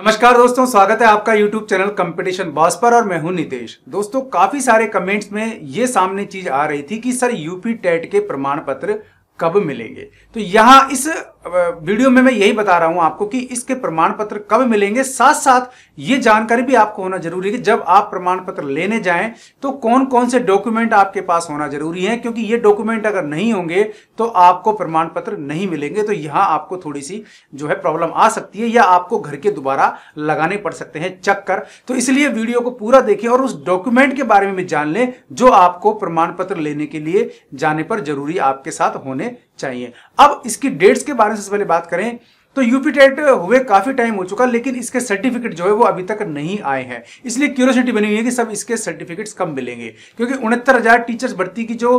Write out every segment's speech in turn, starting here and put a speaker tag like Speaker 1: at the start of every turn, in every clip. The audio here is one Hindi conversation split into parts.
Speaker 1: नमस्कार दोस्तों स्वागत है आपका YouTube चैनल कंपटीशन बॉस पर और मैं हूं नितेश दोस्तों काफी सारे कमेंट्स में ये सामने चीज आ रही थी कि सर यूपी टेट के प्रमाण पत्र कब मिलेंगे तो यहाँ इस वीडियो में मैं यही बता रहा हूं आपको कि इसके प्रमाण पत्र कब मिलेंगे साथ साथ ये जानकारी भी आपको होना जरूरी है कि जब आप प्रमाण पत्र लेने जाएं तो कौन कौन से डॉक्यूमेंट आपके पास होना जरूरी है क्योंकि ये डॉक्यूमेंट अगर नहीं होंगे तो आपको प्रमाण पत्र नहीं मिलेंगे तो यहां आपको थोड़ी सी जो है प्रॉब्लम आ सकती है या आपको घर के दोबारा लगाने पड़ सकते हैं चक्कर तो इसलिए वीडियो को पूरा देखें और उस डॉक्यूमेंट के बारे में जान लें जो आपको प्रमाण पत्र लेने के लिए जाने पर जरूरी आपके साथ होने चाहिए अब इसकी डेट्स के बारे में सबसे पहले बात करें तो यूपी टेट हुए काफ़ी टाइम हो चुका लेकिन इसके सर्टिफिकेट जो है वो अभी तक नहीं आए हैं इसलिए क्यूरोसिटी बनी हुई है कि सब इसके सर्टिफिकेट्स कम मिलेंगे क्योंकि उनहत्तर हज़ार टीचर्स भर्ती की जो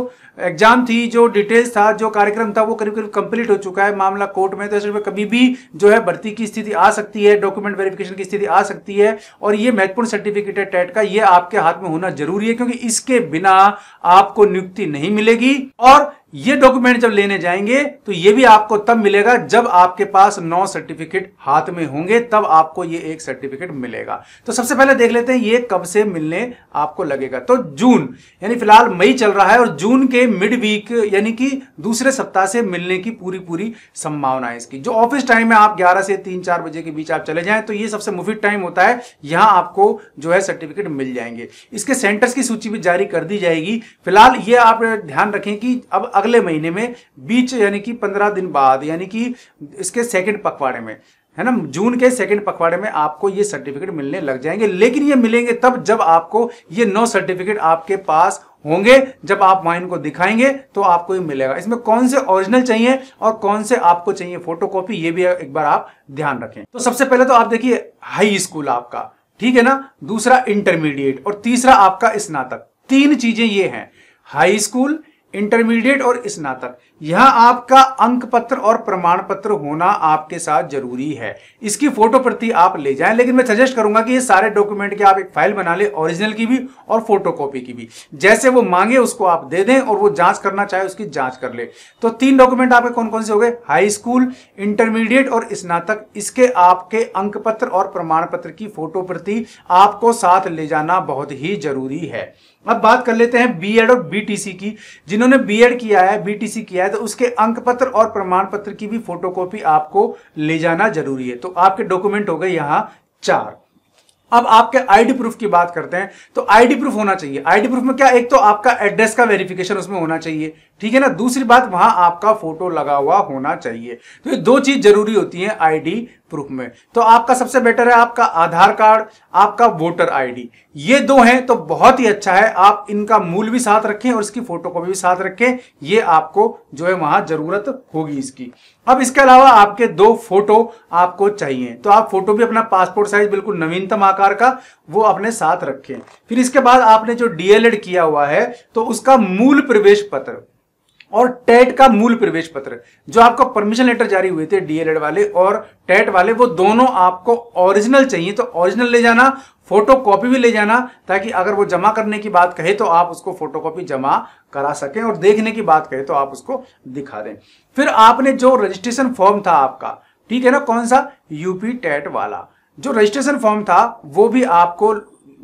Speaker 1: एग्जाम थी जो डिटेल्स था जो कार्यक्रम था वो करीब करीब कंप्लीट हो चुका है मामला कोर्ट में तो ऐसे कभी भी जो है भर्ती की स्थिति आ सकती है डॉक्यूमेंट वेरिफिकेशन की स्थिति आ सकती है और ये महत्वपूर्ण सर्टिफिकेट है टेट का ये आपके हाथ में होना जरूरी है क्योंकि इसके बिना आपको नियुक्ति नहीं मिलेगी और ये डॉक्यूमेंट जब लेने जाएंगे तो ये भी आपको तब मिलेगा जब आपके पास नौ सर्टिफिकेट हाथ में होंगे तब आपको ये एक सर्टिफिकेट मिलेगा तो सबसे पहले देख लेते हैं ये कब से मिलने आपको लगेगा तो जून यानी फिलहाल मई चल रहा है और जून के मिड वीक यानी कि दूसरे सप्ताह से मिलने की पूरी पूरी संभावना है इसकी जो ऑफिस टाइम है आप ग्यारह से तीन चार बजे के बीच आप चले जाए तो ये सबसे मुफीद टाइम होता है यहां आपको जो है सर्टिफिकेट मिल जाएंगे इसके सेंटर्स की सूची भी जारी कर दी जाएगी फिलहाल ये आप ध्यान रखें कि अब अगले महीने में बीच यानी कि पंद्रह दिन बाद यानी कि इसके सेकेंड पखवाड़े में है ना जून के सेकंड पखवाड़े में आपको ये सर्टिफिकेट मिलने लग जाएंगे लेकिन ये मिलेंगे तब जब आपको ये नौ सर्टिफिकेट आपके पास होंगे जब आप वाइन को दिखाएंगे तो आपको ये मिलेगा इसमें कौन से ओरिजिनल चाहिए और कौन से आपको चाहिए फोटोकॉपी ये भी एक बार आप ध्यान रखें तो सबसे पहले तो आप देखिए हाई स्कूल आपका ठीक है ना दूसरा इंटरमीडिएट और तीसरा आपका स्नातक तीन चीजें ये हैं हाई स्कूल इंटरमीडिएट और स्नातक यह आपका अंक पत्र और प्रमाण पत्र होना आपके साथ जरूरी है इसकी फोटो प्रति आप ले जाएं लेकिन मैं सजेस्ट करूंगा कि ये सारे डॉक्यूमेंट के आप एक फाइल बना ले ओरिजिनल की भी और फोटोकॉपी की भी जैसे वो मांगे उसको आप दे दें और वो जांच करना चाहे उसकी जांच कर ले तो तीन डॉक्यूमेंट आपके कौन कौन से हो गए हाई स्कूल इंटरमीडिएट और स्नातक इसके आपके अंक पत्र और प्रमाण पत्र की फोटो प्रति आपको साथ ले जाना बहुत ही जरूरी है अब बात कर लेते हैं बी और बी की जिन जिन्होंने बीएड किया है बीटीसी किया है तो उसके अंक पत्र और प्रमाण पत्र की भी फोटोकॉपी आपको ले जाना जरूरी है तो आपके डॉक्यूमेंट हो गए यहाँ चार अब आपके आईडी प्रूफ की बात करते हैं तो आईडी प्रूफ होना चाहिए आईडी प्रूफ में क्या एक तो आपका एड्रेस का वेरिफिकेशन उसमें होना चाहिए ठीक है ना दूसरी बात वहां आपका फोटो लगा हुआ होना चाहिए तो ये दो चीज जरूरी होती है आईडी प्रूफ में तो आपका सबसे बेटर है आपका आधार कार्ड आपका वोटर आईडी ये दो हैं तो बहुत ही अच्छा है आप इनका मूल भी साथ रखें और इसकी कॉपी भी साथ रखें ये आपको जो है वहां जरूरत होगी इसकी अब इसके अलावा आपके दो फोटो आपको चाहिए तो आप फोटो भी अपना पासपोर्ट साइज बिल्कुल नवीनतम आकार का वो अपने साथ रखें फिर इसके बाद आपने जो डीएलएड किया हुआ है तो उसका मूल प्रवेश पत्र और टेट का मूल प्रवेश पत्र जो आपको परमिशन लेटर जारी हुए थे डीएलएड वाले और टेट वाले वो दोनों आपको ओरिजिनल चाहिए तो ओरिजिनल ले जाना फोटो कॉपी भी ले जाना ताकि अगर वो जमा करने की बात कहे तो आप उसको फोटो कॉपी जमा करा सकें और देखने की बात कहे तो आप उसको दिखा दें फिर आपने जो रजिस्ट्रेशन फॉर्म था आपका ठीक है ना कौन सा यूपी टेट वाला जो रजिस्ट्रेशन फॉर्म था वो भी आपको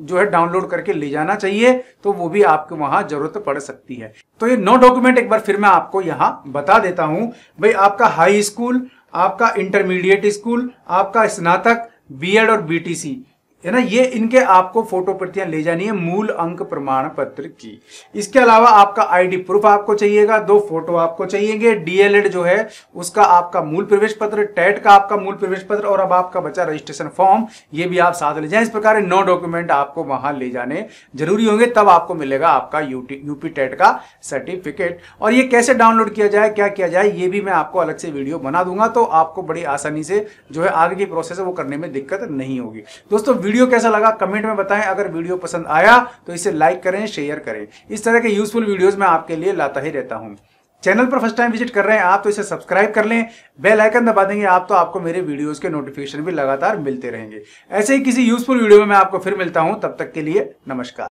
Speaker 1: जो है डाउनलोड करके ले जाना चाहिए तो वो भी आपको वहां जरूरत पड़ सकती है तो ये नो डॉक्यूमेंट एक बार फिर मैं आपको यहाँ बता देता हूँ भाई आपका हाई स्कूल आपका इंटरमीडिएट स्कूल आपका स्नातक बी और बी है ना ये इनके आपको फोटो प्रतियां ले जानी है मूल अंक प्रमाण पत्र की इसके अलावा आपका आईडी प्रूफ आपको चाहिएगा दो फोटो आपको चाहिए डीएलएड जो है उसका आपका मूल प्रवेश पत्र टेट का आपका मूल प्रवेश पत्र और अब आपका बचा रजिस्ट्रेशन फॉर्म ये भी आप साथ ले जाए इस प्रकार नौ डॉक्यूमेंट आपको वहां ले जाने जरूरी होंगे तब आपको मिलेगा आपका यूपी टेट का सर्टिफिकेट और ये कैसे डाउनलोड किया जाए क्या किया जाए ये भी मैं आपको अलग से वीडियो बना दूंगा तो आपको बड़ी आसानी से जो है आगे की प्रोसेस है वो करने में दिक्कत नहीं होगी दोस्तों वीडियो वीडियो कैसा लगा कमेंट में बताएं अगर वीडियो पसंद आया तो इसे लाइक करें शेयर करें इस तरह के यूजफुल वीडियोस मैं आपके लिए लाता ही रहता हूं चैनल पर फर्स्ट टाइम विजिट कर रहे हैं आप तो इसे सब्सक्राइब कर लें बेल आइकन दबा देंगे आप तो आपको मेरे वीडियोस के नोटिफिकेशन भी लगातार मिलते रहेंगे ऐसे ही किसी यूजफुल वीडियो में मैं आपको फिर मिलता हूं तब तक के लिए नमस्कार